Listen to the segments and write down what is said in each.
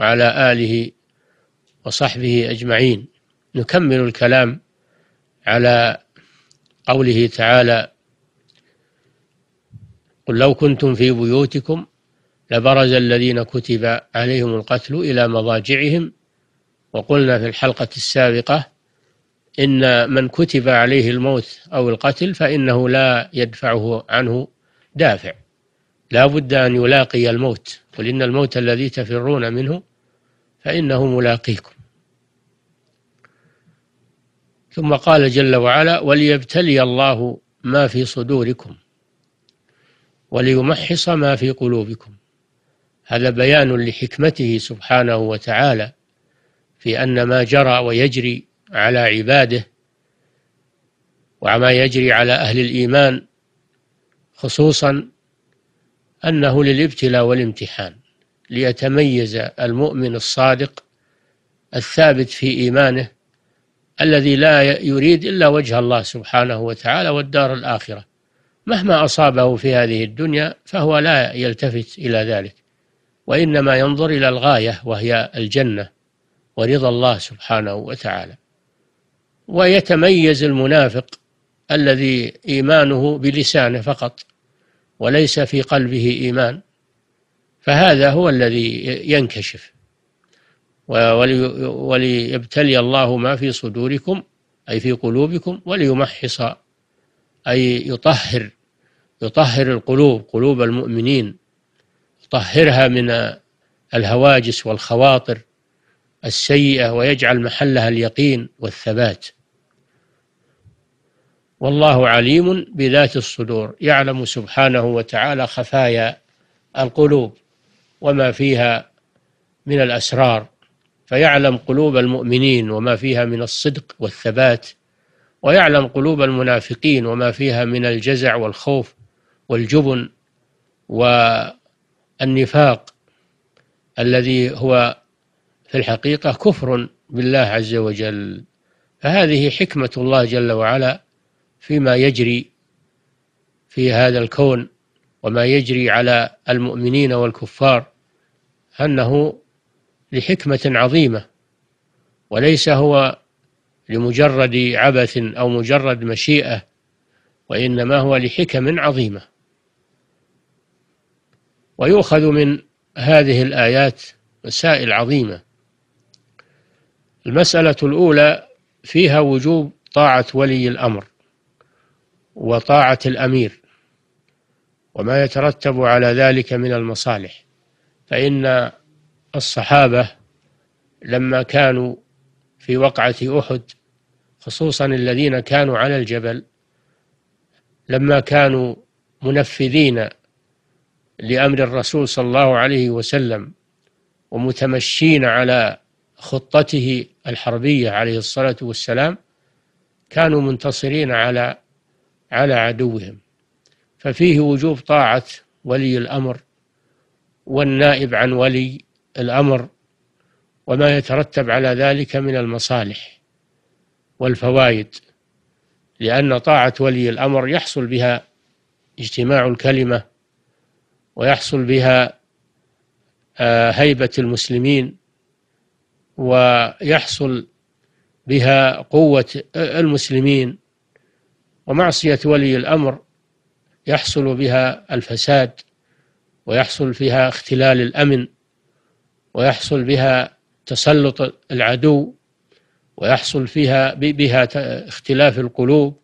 وعلى آله وصحبه أجمعين نكمل الكلام على قوله تعالى قل لو كنتم في بيوتكم لبرز الذين كتب عليهم القتل إلى مضاجعهم وقلنا في الحلقة السابقة إن من كتب عليه الموت أو القتل فإنه لا يدفعه عنه دافع لا بد أن يلاقي الموت قل إن الموت الذي تفرون منه فإنه ملاقيكم ثم قال جل وعلا وليبتلي الله ما في صدوركم وليمحص ما في قلوبكم هذا بيان لحكمته سبحانه وتعالى في أن ما جرى ويجري على عباده وما يجري على أهل الإيمان خصوصا أنه للابتلاء والامتحان ليتميز المؤمن الصادق الثابت في إيمانه الذي لا يريد إلا وجه الله سبحانه وتعالى والدار الآخرة مهما أصابه في هذه الدنيا فهو لا يلتفت إلى ذلك وإنما ينظر إلى الغاية وهي الجنة ورضا الله سبحانه وتعالى ويتميز المنافق الذي إيمانه بلسانه فقط وليس في قلبه إيمان فهذا هو الذي ينكشف وليبتلي الله ما في صدوركم أي في قلوبكم وليمحص أي يطهر يطهر القلوب قلوب المؤمنين يطهرها من الهواجس والخواطر السيئة ويجعل محلها اليقين والثبات والله عليم بذات الصدور يعلم سبحانه وتعالى خفايا القلوب وما فيها من الأسرار فيعلم قلوب المؤمنين وما فيها من الصدق والثبات ويعلم قلوب المنافقين وما فيها من الجزع والخوف والجبن والنفاق الذي هو في الحقيقة كفر بالله عز وجل فهذه حكمة الله جل وعلا فيما يجري في هذا الكون وما يجري على المؤمنين والكفار أنه لحكمة عظيمة وليس هو لمجرد عبث أو مجرد مشيئة وإنما هو لحكم عظيمة ويؤخذ من هذه الآيات مسائل عظيمة المسألة الأولى فيها وجوب طاعة ولي الأمر وطاعة الأمير وما يترتب على ذلك من المصالح فإن الصحابة لما كانوا في وقعة أحد خصوصا الذين كانوا على الجبل لما كانوا منفذين لأمر الرسول صلى الله عليه وسلم ومتمشين على خطته الحربية عليه الصلاة والسلام كانوا منتصرين على على عدوهم ففيه وجوب طاعة ولي الأمر والنائب عن ولي الأمر وما يترتب على ذلك من المصالح والفوائد لأن طاعة ولي الأمر يحصل بها اجتماع الكلمة ويحصل بها آه، هيبة المسلمين ويحصل بها قوة المسلمين ومعصية ولي الأمر يحصل بها الفساد ويحصل فيها اختلال الأمن ويحصل بها تسلط العدو ويحصل فيها بها اختلاف القلوب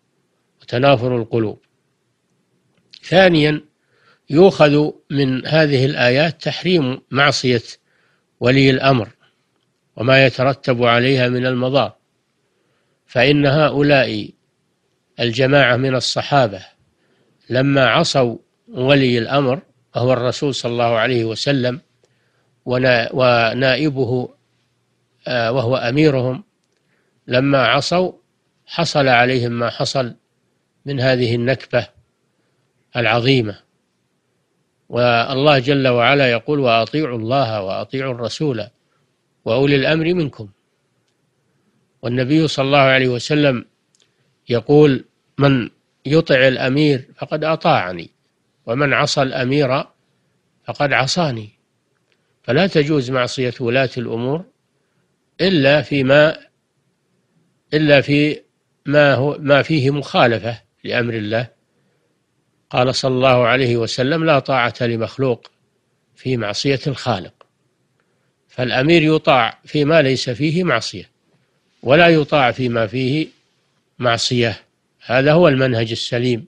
وتنافر القلوب ثانيا يؤخذ من هذه الآيات تحريم معصية ولي الأمر وما يترتب عليها من المضار فإن هؤلاء الجماعة من الصحابة لما عصوا ولي الأمر وهو الرسول صلى الله عليه وسلم ونائبه آه، وهو أميرهم لما عصوا حصل عليهم ما حصل من هذه النكبة العظيمة والله جل وعلا يقول وأطيعوا الله وأطيعوا الرسول وأولي الأمر منكم والنبي صلى الله عليه وسلم يقول من يطع الأمير فقد أطاعني ومن عصى الأمير فقد عصاني فلا تجوز معصية ولاة الأمور إلا فيما إلا في ما هو ما فيه مخالفة لأمر الله قال صلى الله عليه وسلم لا طاعة لمخلوق في معصية الخالق فالأمير يطاع فيما ليس فيه معصية ولا يطاع فيما فيه معصية هذا هو المنهج السليم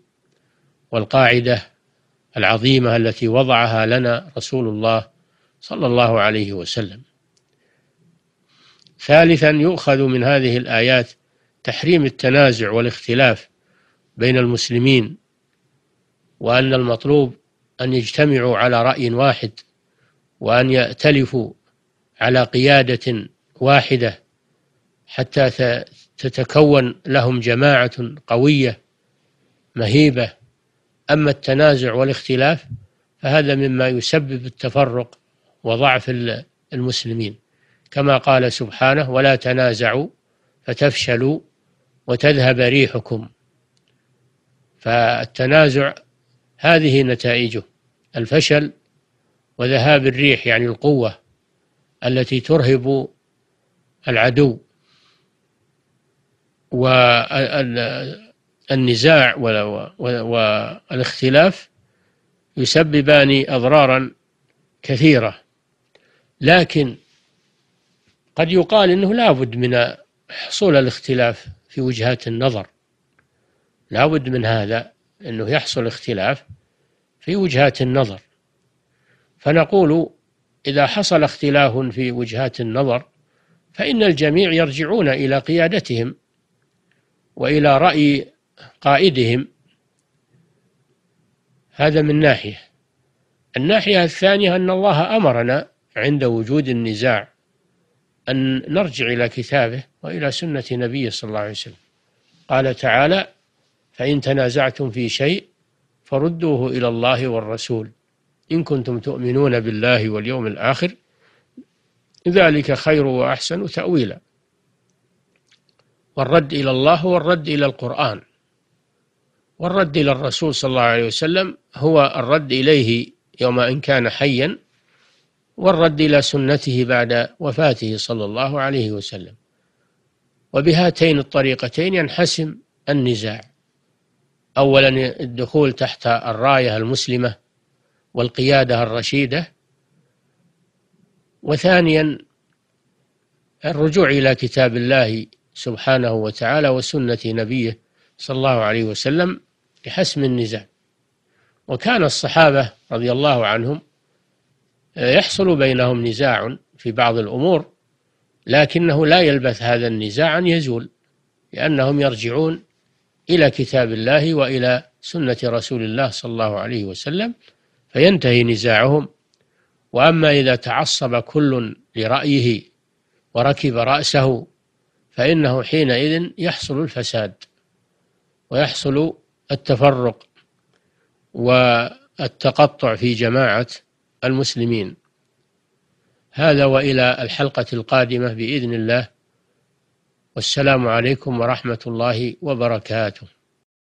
والقاعدة العظيمة التي وضعها لنا رسول الله صلى الله عليه وسلم ثالثا يؤخذ من هذه الآيات تحريم التنازع والاختلاف بين المسلمين وأن المطلوب أن يجتمعوا على رأي واحد وأن يأتلفوا على قيادة واحدة حتى تتكون لهم جماعة قوية مهيبة أما التنازع والاختلاف فهذا مما يسبب التفرق وضعف المسلمين كما قال سبحانه ولا تنازعوا فتفشلوا وتذهب ريحكم فالتنازع هذه نتائجه الفشل وذهاب الريح يعني القوة التي ترهب العدو والنزاع والاختلاف يسببان أضرارا كثيرة لكن قد يقال أنه لابد من حصول الاختلاف في وجهات النظر لابد من هذا أنه يحصل اختلاف في وجهات النظر فنقول إذا حصل اختلاف في وجهات النظر فإن الجميع يرجعون إلى قيادتهم وإلى رأي قائدهم هذا من ناحية الناحية الثانية أن الله أمرنا عند وجود النزاع أن نرجع إلى كتابه وإلى سنة نبيه صلى الله عليه وسلم قال تعالى فإن تنازعتم في شيء فردوه إلى الله والرسول إن كنتم تؤمنون بالله واليوم الآخر ذلك خير وأحسن تأويلا والرد إلى الله هو الرد إلى القرآن والرد إلى الرسول صلى الله عليه وسلم هو الرد إليه يوم إن كان حيا والرد إلى سنته بعد وفاته صلى الله عليه وسلم وبهاتين الطريقتين ينحسم النزاع أولا الدخول تحت الراية المسلمة والقيادة الرشيدة وثانيا الرجوع إلى كتاب الله سبحانه وتعالى وسنة نبيه صلى الله عليه وسلم لحسم النزاع وكان الصحابة رضي الله عنهم آه، يحصل بينهم نزاع في بعض الأمور لكنه لا يلبث هذا النزاع أن يزول لأنهم يرجعون إلى كتاب الله وإلى سنة رسول الله صلى الله عليه وسلم فينتهي نزاعهم وأما إذا تعصب كل لرأيه وركب رأسه فإنه حينئذ يحصل الفساد ويحصل التفرق والتقطع في جماعة المسلمين هذا وإلى الحلقة القادمة بإذن الله والسلام عليكم ورحمة الله وبركاته